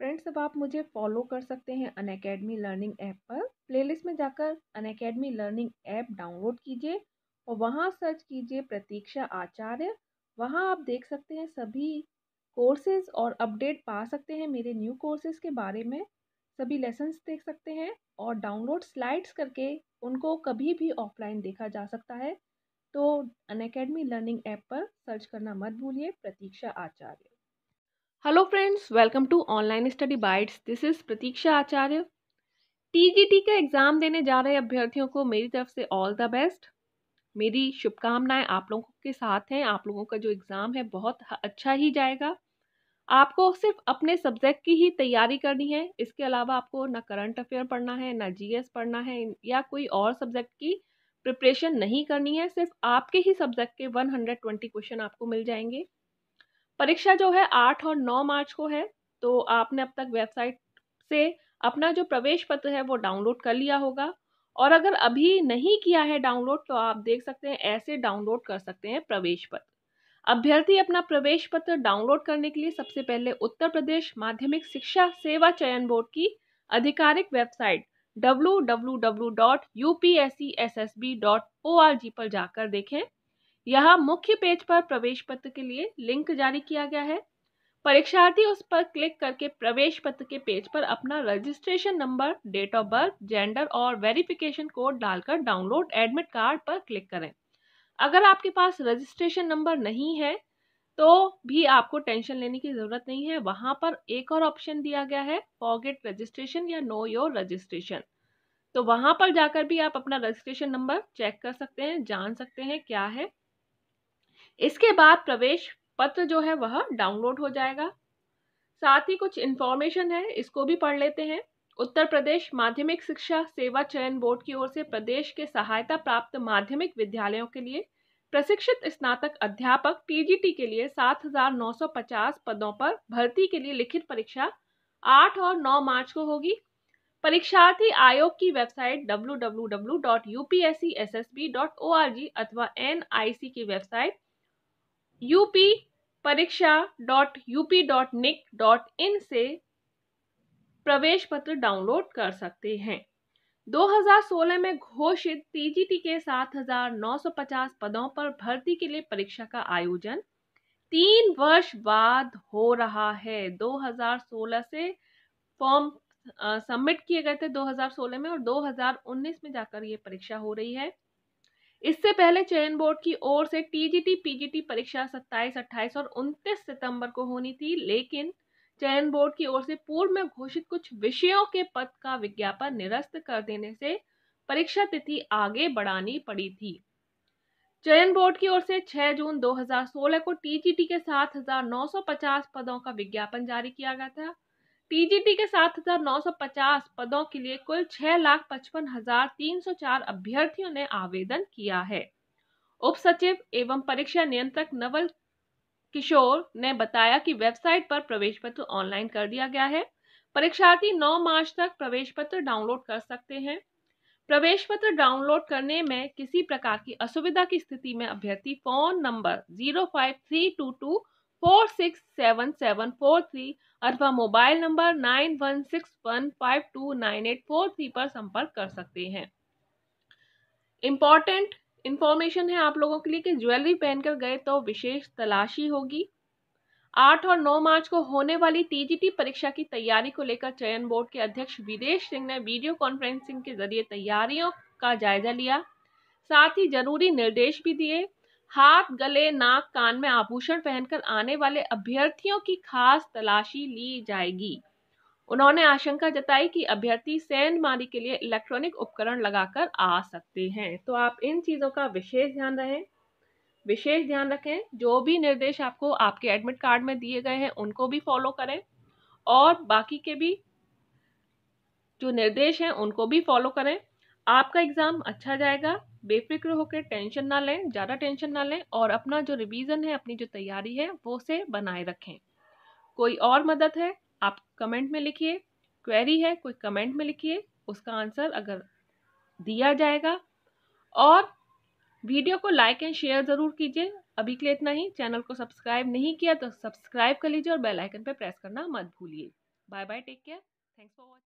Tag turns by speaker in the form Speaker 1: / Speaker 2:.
Speaker 1: friends अब आप मुझे फॉलो कर सकते हैं अन अकेडमी लर्निंग ऐप पर प्लेलिस्ट में जाकर Unacademy learning app download कीजिए और वहाँ सर्च कीजिए प्रतीक्षा आचार्य वहाँ आप देख सकते हैं सभी कोर्सेज और अपडेट पा सकते हैं मेरे न्यू कोर्सेज के बारे में सभी लेसन्स देख सकते हैं और डाउनलोड स्लाइड्स करके उनको कभी भी ऑफलाइन देखा जा सकता है तो अन अकेडमी लर्निंग ऐप पर सर्च करना मत भूलिए Pratiksha Acharya hello friends welcome to online study bytes this is Pratiksha Acharya TGT का एग्ज़ाम देने जा रहे अभ्यर्थियों को मेरी तरफ से ऑल द बेस्ट मेरी शुभकामनाएं आप लोगों के साथ हैं आप लोगों का जो एग्ज़ाम है बहुत अच्छा ही जाएगा आपको सिर्फ अपने सब्जेक्ट की ही तैयारी करनी है इसके अलावा आपको ना करंट अफेयर पढ़ना है ना जी पढ़ना है या कोई और सब्जेक्ट की प्रिपरेशन नहीं करनी है सिर्फ आपके ही सब्जेक्ट के वन क्वेश्चन आपको मिल जाएंगे परीक्षा जो है आठ और नौ मार्च को है तो आपने अब तक वेबसाइट से अपना जो प्रवेश पत्र है वो डाउनलोड कर लिया होगा और अगर अभी नहीं किया है डाउनलोड तो आप देख सकते हैं ऐसे डाउनलोड कर सकते हैं प्रवेश पत्र अभ्यर्थी अपना प्रवेश पत्र डाउनलोड करने के लिए सबसे पहले उत्तर प्रदेश माध्यमिक शिक्षा सेवा चयन बोर्ड की आधिकारिक वेबसाइट डब्ल्यू पर जाकर देखें यहाँ मुख्य पेज पर प्रवेश पत्र के लिए लिंक जारी किया गया है परीक्षार्थी उस पर क्लिक करके प्रवेश पत्र के पेज पर अपना registration number date of birth gender और वेरिफिकेशन कोड डालकर डाउनलोड एडमिट कार्ड पर क्लिक करें अगर आपके पास रजिस्ट्रेशन नंबर नहीं है तो भी आपको टेंशन लेने की ज़रूरत नहीं है वहाँ पर एक और ऑप्शन दिया गया है फॉगेट रजिस्ट्रेशन या नो योर रजिस्ट्रेशन तो वहाँ पर जाकर भी आप अपना रजिस्ट्रेशन नंबर चेक कर सकते हैं जान सकते हैं क्या है इसके बाद प्रवेश पत्र जो है वह डाउनलोड हो जाएगा साथ ही कुछ इन्फॉर्मेशन है इसको भी पढ़ लेते हैं उत्तर प्रदेश माध्यमिक शिक्षा सेवा चयन बोर्ड की ओर से प्रदेश के सहायता प्राप्त माध्यमिक विद्यालयों के लिए प्रशिक्षित स्नातक अध्यापक टीजीटी के लिए 7,950 पदों पर भर्ती के लिए लिखित परीक्षा 8 और 9 मार्च को होगी परीक्षार्थी आयोग की वेबसाइट www.upscssb.org अथवा एन की website UP pariksha dot UP dot NIC dot in से प्रवेश पत्र डाउनलोड कर सकते हैं 2016 में घोषित टीजीटी के 7,950 पदों पर भर्ती के लिए परीक्षा का आयोजन तीन वर्ष बाद हो रहा है 2016 से फॉर्म सबमिट किए गए थे 2016 में और 2019 में जाकर ये परीक्षा हो रही है इससे पहले चयन बोर्ड की ओर से टीजीटी पीजीटी परीक्षा 27, 28 और 29 सितंबर को होनी थी लेकिन चयन बोर्ड की ओर से पूर्व में घोषित कुछ विषयों के पद का विज्ञापन निरस्त कर देने से परीक्षा तिथि आगे बढ़ानी पड़ी थी चयन बोर्ड की ओर से 6 जून 2016 को टीजीटी के 7,950 पदों का विज्ञापन जारी किया गया था टीजीटी के 7,950 पदों के लिए कुल छह लाख पचपन हजार तीन सौ चार अभ्यर्थियों ने आवेदन किया है उप सचिव एवं परीक्षा नियंत्रक नवल किशोर ने बताया कि वेबसाइट पर प्रवेश पत्र ऑनलाइन कर दिया गया है परीक्षार्थी 9 मार्च तक प्रवेश पत्र डाउनलोड कर सकते हैं प्रवेश पत्र डाउनलोड करने में किसी प्रकार की असुविधा की स्थिति में अभ्यर्थी phone number zero five three two two four six seven seven four three अथवा mobile number nine one six one five two nine eight four three पर संपर्क कर सकते हैं इम्पॉर्टेंट इन्फॉर्मेशन है आप लोगों के लिए कि ज्वेलरी पहनकर गए तो विशेष तलाशी होगी आठ और नौ मार्च को होने वाली टीजीटी परीक्षा की तैयारी को लेकर चयन बोर्ड के अध्यक्ष विदेश सिंह ने वीडियो कॉन्फ्रेंसिंग के जरिए तैयारियों का जायजा लिया साथ ही जरूरी निर्देश भी दिए हाथ गले नाक कान में आभूषण पहनकर आने वाले अभ्यर्थियों की खास तलाशी ली जाएगी उन्होंने आशंका जताई कि अभ्यर्थी सैन मारी के लिए इलेक्ट्रॉनिक उपकरण लगाकर आ सकते हैं तो आप इन चीज़ों का विशेष ध्यान रहें विशेष ध्यान रखें जो भी निर्देश आपको आपके एडमिट कार्ड में दिए गए हैं उनको भी फॉलो करें और बाकी के भी जो निर्देश हैं उनको भी फॉलो करें आपका एग्ज़ाम अच्छा जाएगा बेफिक्र होकर टेंशन ना लें ज़्यादा टेंशन ना लें और अपना जो रिवीजन है अपनी जो तैयारी है वो से बनाए रखें कोई और मदद है आप कमेंट में लिखिए क्वेरी है कोई कमेंट में लिखिए उसका आंसर अगर दिया जाएगा और वीडियो को लाइक एंड शेयर ज़रूर कीजिए अभी के लिए इतना ही चैनल को सब्सक्राइब नहीं किया तो सब्सक्राइब कर लीजिए और बेल आइकन पर प्रेस करना मत भूलिए bye bye take care thanks for watching